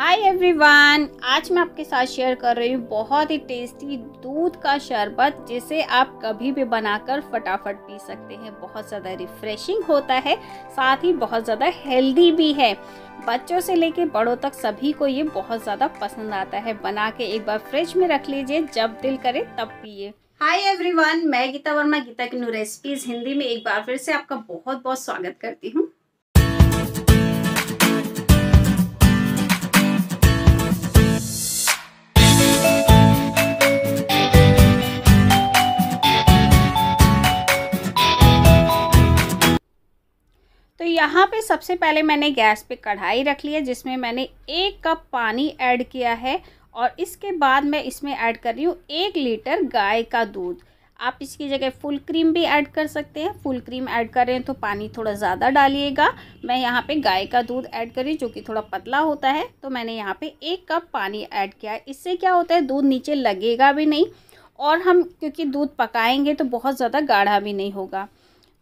hi everyone आज मैं आपके साथ शेयर कर रही हूँ बहुत ही टेस्टी दूध का शरबत जिसे आप कभी भी बनाकर फटाफट पी सकते हैं बहुत ज़्यादा रिफ्रेशिंग होता है साथ ही बहुत ज़्यादा हेल्दी भी है बच्चों से लेके बड़ों तक सभी को ये बहुत ज़्यादा पसंद आता है बना के एक बार फ्रिज में रख लीजिए जब दिल करे तब पिए हाय एवरीवन मैं गीता वर्मा गीता की नू रेसिपीज़ हिंदी में एक बार फिर से आपका बहुत बहुत स्वागत करती हूँ यहाँ पे सबसे पहले मैंने गैस पे कढ़ाई रख ली है जिसमें मैंने एक कप पानी ऐड किया है और इसके बाद मैं इसमें ऐड कर रही हूँ एक लीटर गाय का दूध आप इसकी जगह फुल क्रीम भी ऐड कर सकते हैं फुल क्रीम ऐड कर रहे हैं तो पानी थोड़ा ज़्यादा डालिएगा मैं यहाँ पे गाय का दूध ऐड करी जो कि थोड़ा पतला होता है तो मैंने यहाँ पे एक कप पानी ऐड किया है इससे क्या होता है दूध नीचे लगेगा भी नहीं और हम क्योंकि दूध पकाएंगे तो बहुत ज़्यादा गाढ़ा भी नहीं होगा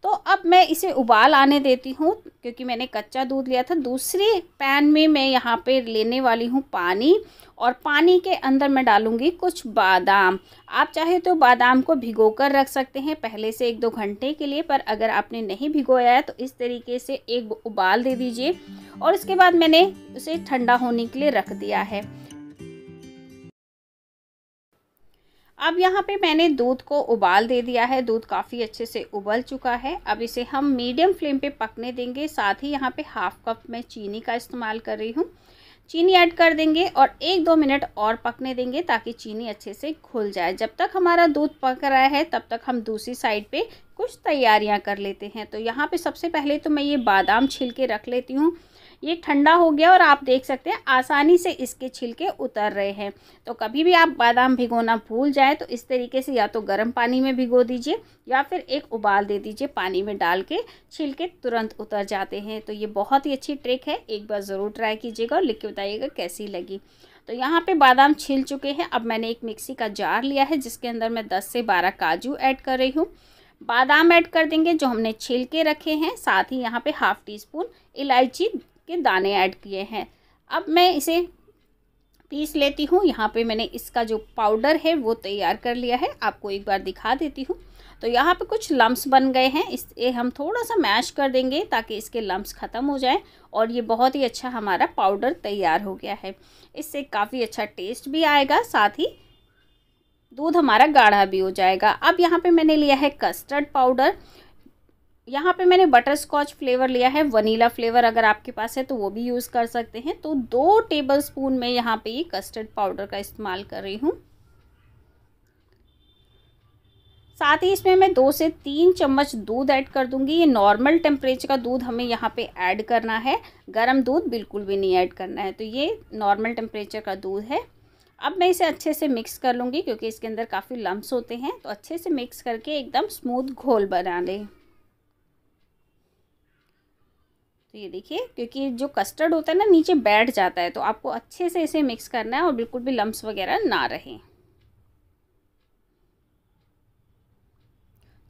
तो अब मैं इसे उबाल आने देती हूँ क्योंकि मैंने कच्चा दूध लिया था दूसरे पैन में मैं यहाँ पे लेने वाली हूँ पानी और पानी के अंदर मैं डालूँगी कुछ बादाम आप चाहे तो बादाम को भिगो कर रख सकते हैं पहले से एक दो घंटे के लिए पर अगर आपने नहीं भिगोया है तो इस तरीके से एक उबाल दे दीजिए और इसके बाद मैंने उसे ठंडा होने के लिए रख दिया है अब यहाँ पे मैंने दूध को उबाल दे दिया है दूध काफ़ी अच्छे से उबल चुका है अब इसे हम मीडियम फ्लेम पे पकने देंगे साथ ही यहाँ पे हाफ कप मैं चीनी का इस्तेमाल कर रही हूँ चीनी ऐड कर देंगे और एक दो मिनट और पकने देंगे ताकि चीनी अच्छे से घुल जाए जब तक हमारा दूध पक रहा है तब तक हम दूसरी साइड पर कुछ तैयारियाँ कर लेते हैं तो यहाँ पर सबसे पहले तो मैं ये बादाम छिल के रख लेती हूँ ये ठंडा हो गया और आप देख सकते हैं आसानी से इसके छिलके उतर रहे हैं तो कभी भी आप बादाम भिगोना भूल जाए तो इस तरीके से या तो गर्म पानी में भिगो दीजिए या फिर एक उबाल दे दीजिए पानी में डाल के छिलके तुरंत उतर जाते हैं तो ये बहुत ही अच्छी ट्रिक है एक बार ज़रूर ट्राई कीजिएगा और लिख के बताइएगा कैसी लगी तो यहाँ पे बादाम छिल चुके हैं अब मैंने एक मिक्सी का जार लिया है जिसके अंदर मैं 10 से 12 काजू ऐड कर रही हूँ बादाम ऐड कर देंगे जो हमने छिल के रखे हैं साथ ही यहाँ पे हाफ़ टी स्पून इलायची के दाने ऐड किए हैं अब मैं इसे पीस लेती हूँ यहाँ पे मैंने इसका जो पाउडर है वो तैयार कर लिया है आपको एक बार दिखा देती हूँ तो यहाँ पे कुछ लम्स बन गए हैं इसे हम थोड़ा सा मैश कर देंगे ताकि इसके लम्ब ख़त्म हो जाएं और ये बहुत ही अच्छा हमारा पाउडर तैयार हो गया है इससे काफ़ी अच्छा टेस्ट भी आएगा साथ ही दूध हमारा गाढ़ा भी हो जाएगा अब यहाँ पे मैंने लिया है कस्टर्ड पाउडर यहाँ पे मैंने बटर स्कॉच फ्लेवर लिया है वनीला फ्लेवर अगर आपके पास है तो वो भी यूज़ कर सकते हैं तो दो टेबल स्पून में यहाँ पे ये कस्टर्ड पाउडर का इस्तेमाल कर रही हूँ साथ ही इसमें मैं दो से तीन चम्मच दूध ऐड कर दूंगी ये नॉर्मल टेम्परेचर का दूध हमें यहाँ पे ऐड करना है गर्म दूध बिल्कुल भी नहीं ऐड करना है तो ये नॉर्मल टेम्परेचर का दूध है अब मैं इसे अच्छे से मिक्स कर लूँगी क्योंकि इसके अंदर काफ़ी लम्ब्स होते हैं तो अच्छे से मिक्स करके एकदम स्मूथ घोल बना लें ये देखिए क्योंकि जो कस्टर्ड होता है ना नीचे बैठ जाता है तो आपको अच्छे से इसे मिक्स करना है और बिल्कुल भी लम्ब वगैरह ना रहें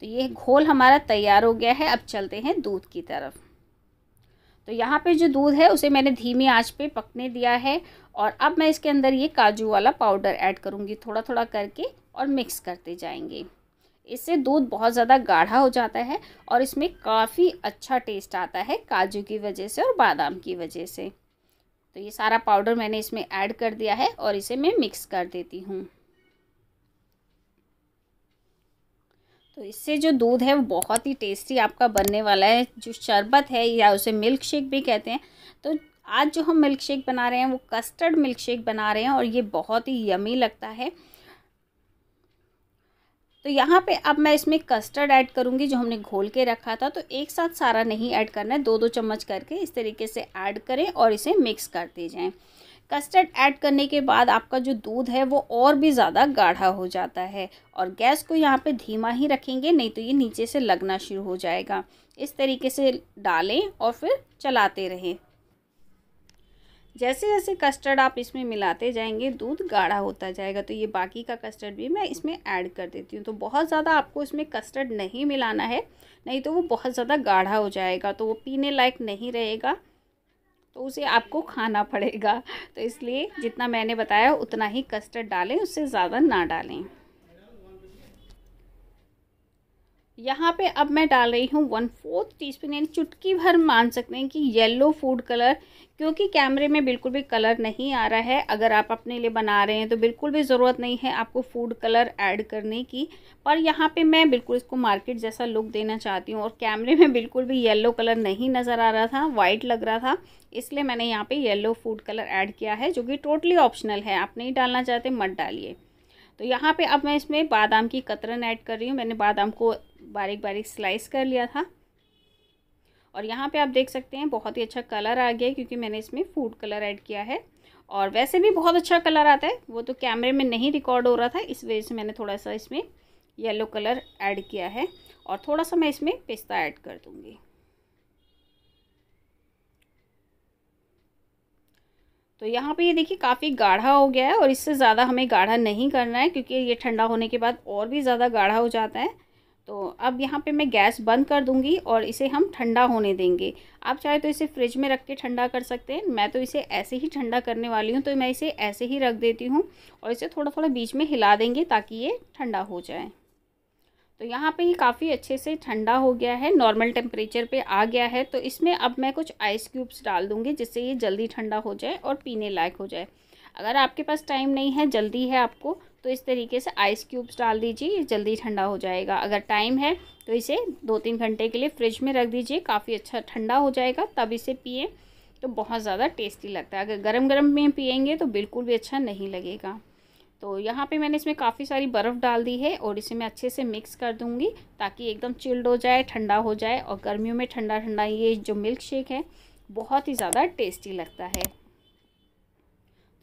तो ये घोल हमारा तैयार हो गया है अब चलते हैं दूध की तरफ तो यहाँ पे जो दूध है उसे मैंने धीमी आंच पे पकने दिया है और अब मैं इसके अंदर ये काजू वाला पाउडर ऐड करूँगी थोड़ा थोड़ा करके और मिक्स करते जाएंगे इससे दूध बहुत ज़्यादा गाढ़ा हो जाता है और इसमें काफ़ी अच्छा टेस्ट आता है काजू की वजह से और बादाम की वजह से तो ये सारा पाउडर मैंने इसमें ऐड कर दिया है और इसे मैं मिक्स कर देती हूँ तो इससे जो दूध है वो बहुत ही टेस्टी आपका बनने वाला है जो शरबत है या उसे मिल्क शेक भी कहते हैं तो आज जो हम मिल्क शेक बना रहे हैं वो कस्टर्ड मिल्क शेक बना रहे हैं और ये बहुत ही यमी लगता है तो यहाँ पे अब मैं इसमें कस्टर्ड ऐड करूँगी जो हमने घोल के रखा था तो एक साथ सारा नहीं ऐड करना है दो दो चम्मच करके इस तरीके से ऐड करें और इसे मिक्स कर करते जाएँ कस्टर्ड ऐड करने के बाद आपका जो दूध है वो और भी ज़्यादा गाढ़ा हो जाता है और गैस को यहाँ पे धीमा ही रखेंगे नहीं तो ये नीचे से लगना शुरू हो जाएगा इस तरीके से डालें और फिर चलाते रहें जैसे जैसे कस्टर्ड आप इसमें मिलाते जाएंगे दूध गाढ़ा होता जाएगा तो ये बाकी का कस्टर्ड भी मैं इसमें ऐड कर देती हूँ तो बहुत ज़्यादा आपको इसमें कस्टर्ड नहीं मिलाना है नहीं तो वो बहुत ज़्यादा गाढ़ा हो जाएगा तो वो पीने लायक नहीं रहेगा तो उसे आपको खाना पड़ेगा तो इसलिए जितना मैंने बताया उतना ही कस्टर्ड डालें उससे ज़्यादा ना डालें यहाँ पे अब मैं डाल रही हूँ वन फोर्थ टी स्पून यानी चुटकी भर मान सकते हैं कि येलो फूड कलर क्योंकि कैमरे में बिल्कुल भी कलर नहीं आ रहा है अगर आप अपने लिए बना रहे हैं तो बिल्कुल भी ज़रूरत नहीं है आपको फूड कलर ऐड करने की पर यहाँ पे मैं बिल्कुल इसको मार्केट जैसा लुक देना चाहती हूँ और कैमरे में बिल्कुल भी येलो कलर नहीं नज़र आ रहा था वाइट लग रहा था इसलिए मैंने यहाँ पर येलो फूड कलर ऐड किया है जो कि टोटली ऑप्शनल है आप नहीं डालना चाहते मत डालिए तो यहाँ पे अब मैं इसमें बादाम की कतरन ऐड कर रही हूँ मैंने बादाम को बारीक बारीक स्लाइस कर लिया था और यहाँ पे आप देख सकते हैं बहुत ही अच्छा कलर आ गया क्योंकि मैंने इसमें फूड कलर ऐड किया है और वैसे भी बहुत अच्छा कलर आता है वो तो कैमरे में नहीं रिकॉर्ड हो रहा था इस वजह से मैंने थोड़ा सा इसमें येलो कलर ऐड किया है और थोड़ा सा मैं इसमें पिस्ता ऐड कर दूँगी तो यहाँ पे ये देखिए काफ़ी गाढ़ा हो गया है और इससे ज़्यादा हमें गाढ़ा नहीं करना है क्योंकि ये ठंडा होने के बाद और भी ज़्यादा गाढ़ा हो जाता है तो अब यहाँ पे मैं गैस बंद कर दूँगी और इसे हम ठंडा होने देंगे आप चाहे तो इसे फ्रिज में रख के ठंडा कर सकते हैं मैं तो इसे ऐसे ही ठंडा करने वाली हूँ तो मैं इसे ऐसे ही रख देती हूँ और इसे थोड़ा थोड़ा बीच में हिला देंगे ताकि ये ठंडा हो जाए तो यहाँ पे ये काफ़ी अच्छे से ठंडा हो गया है नॉर्मल टेम्परेचर पर आ गया है तो इसमें अब मैं कुछ आइस क्यूब्स डाल दूँगी जिससे ये जल्दी ठंडा हो जाए और पीने लायक हो जाए अगर आपके पास टाइम नहीं है जल्दी है आपको तो इस तरीके से आइस क्यूब्स डाल दीजिए ये जल्दी ठंडा हो जाएगा अगर टाइम है तो इसे दो तीन घंटे के लिए फ्रिज में रख दीजिए काफ़ी अच्छा ठंडा हो जाएगा तब इसे पिए तो बहुत ज़्यादा टेस्टी लगता है अगर गर्म गर्म में पियेंगे तो बिल्कुल भी अच्छा नहीं लगेगा तो यहाँ पे मैंने इसमें काफ़ी सारी बर्फ़ डाल दी है और इसे मैं अच्छे से मिक्स कर दूँगी ताकि एकदम चिल्ड हो जाए ठंडा हो जाए और गर्मियों में ठंडा ठंडा ये जो मिल्क शेक है बहुत ही ज़्यादा टेस्टी लगता है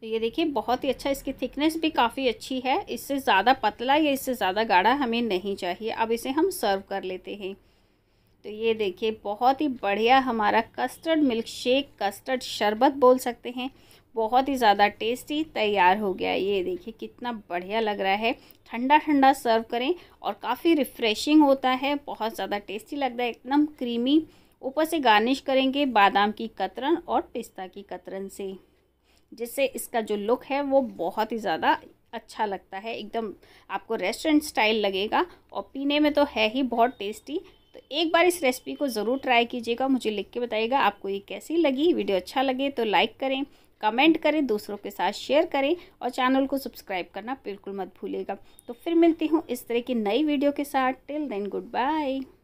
तो ये देखिए बहुत ही अच्छा इसकी थिकनेस भी काफ़ी अच्छी है इससे ज़्यादा पतला या इससे ज़्यादा गाढ़ा हमें नहीं चाहिए अब इसे हम सर्व कर लेते हैं तो ये देखिए बहुत ही बढ़िया हमारा कस्टर्ड मिल्क शेक कस्टर्ड शरबत बोल सकते हैं बहुत ही ज़्यादा टेस्टी तैयार हो गया ये देखिए कितना बढ़िया लग रहा है ठंडा ठंडा सर्व करें और काफ़ी रिफ़्रेशिंग होता है बहुत ज़्यादा टेस्टी लगता है एकदम क्रीमी ऊपर से गार्निश करेंगे बादाम की कतरन और पिस्ता की कतरन से जिससे इसका जो लुक है वो बहुत ही ज़्यादा अच्छा लगता है एकदम आपको रेस्टोरेंट स्टाइल लगेगा और पीने में तो है ही बहुत टेस्टी तो एक बार इस रेसिपी को ज़रूर ट्राई कीजिएगा मुझे लिख के बताइएगा आपको ये कैसी लगी वीडियो अच्छा लगे तो लाइक करें कमेंट करें दूसरों के साथ शेयर करें और चैनल को सब्सक्राइब करना बिल्कुल मत भूलिएगा तो फिर मिलती हूँ इस तरह की नई वीडियो के साथ टिल देन गुड बाय